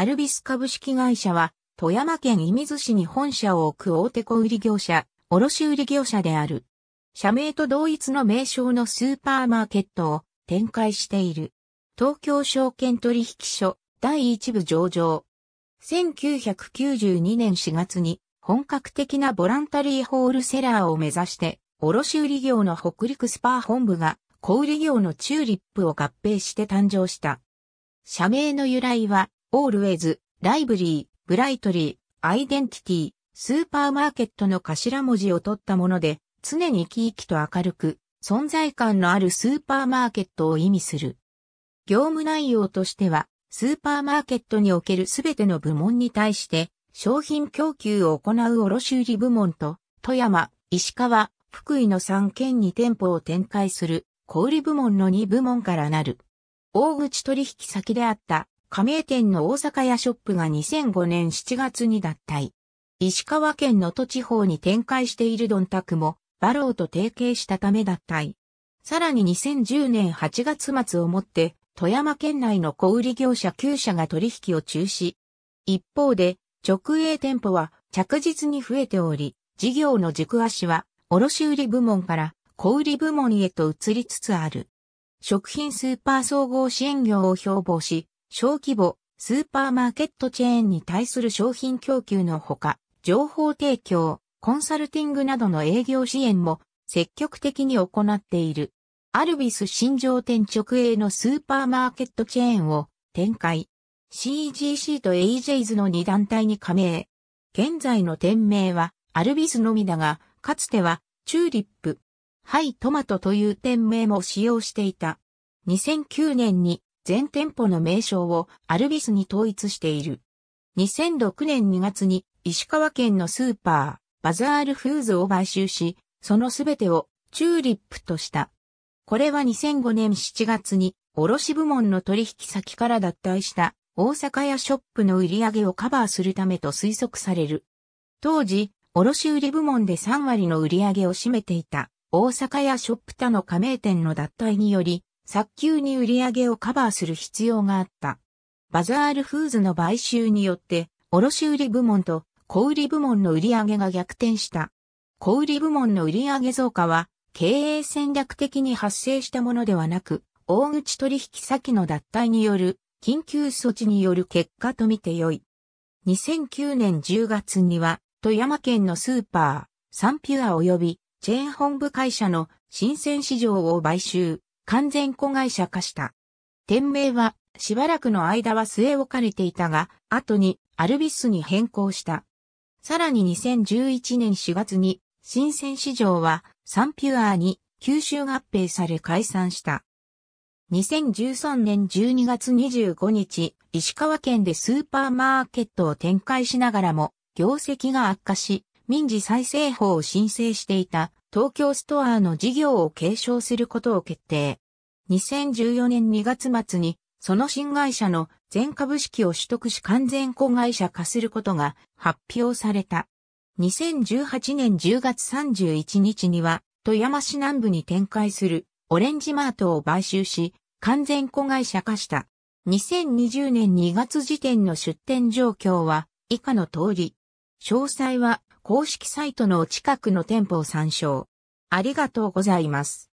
アルビス株式会社は、富山県射水市に本社を置く大手小売業者、卸売業者である。社名と同一の名称のスーパーマーケットを展開している。東京証券取引所第一部上場。1992年4月に本格的なボランタリーホールセラーを目指して、卸売業の北陸スパー本部が小売業のチューリップを合併して誕生した。社名の由来は always, library, brightly, identity, スーパーマーケットの頭文字を取ったもので、常に生き生きと明るく、存在感のあるスーパーマーケットを意味する。業務内容としては、スーパーマーケットにおけるすべての部門に対して、商品供給を行う卸売部門と、富山、石川、福井の3県に店舗を展開する、小売部門の2部門からなる。大口取引先であった加盟店の大阪屋ショップが2005年7月に脱退。石川県の都地方に展開しているドンタクも、バローと提携したため脱退。さらに2010年8月末をもって、富山県内の小売業者9社が取引を中止。一方で、直営店舗は着実に増えており、事業の軸足は、卸売部門から小売部門へと移りつつある。食品スーパー総合支援業を標榜し、小規模、スーパーマーケットチェーンに対する商品供給のほか、情報提供、コンサルティングなどの営業支援も積極的に行っている。アルビス新庄店直営のスーパーマーケットチェーンを展開。CGC と AJ's の2団体に加盟。現在の店名はアルビスのみだが、かつてはチューリップ、ハイトマトという店名も使用していた。2009年に全店舗の名称をアルビスに統一している。2006年2月に石川県のスーパー、バザールフーズを買収し、そのすべてをチューリップとした。これは2005年7月に卸部門の取引先から脱退した大阪屋ショップの売り上げをカバーするためと推測される。当時、卸売部門で3割の売り上げを占めていた大阪屋ショップ他の加盟店の脱退により、早急に売り上げをカバーする必要があった。バザールフーズの買収によって、卸売部門と小売部門の売り上げが逆転した。小売部門の売上増加は、経営戦略的に発生したものではなく、大口取引先の脱退による緊急措置による結果とみてよい。2009年10月には、富山県のスーパー、サンピュア及びチェーン本部会社の新鮮市場を買収。完全子会社化した。店名は、しばらくの間は据え置かれていたが、後にアルビスに変更した。さらに2011年4月に、新鮮市場はサンピュアーに吸収合併され解散した。2013年12月25日、石川県でスーパーマーケットを展開しながらも、業績が悪化し、民事再生法を申請していた東京ストアの事業を継承することを決定。2014年2月末に、その新会社の全株式を取得し完全子会社化することが発表された。2018年10月31日には、富山市南部に展開するオレンジマートを買収し、完全子会社化した。2020年2月時点の出店状況は以下の通り。詳細は公式サイトのお近くの店舗を参照。ありがとうございます。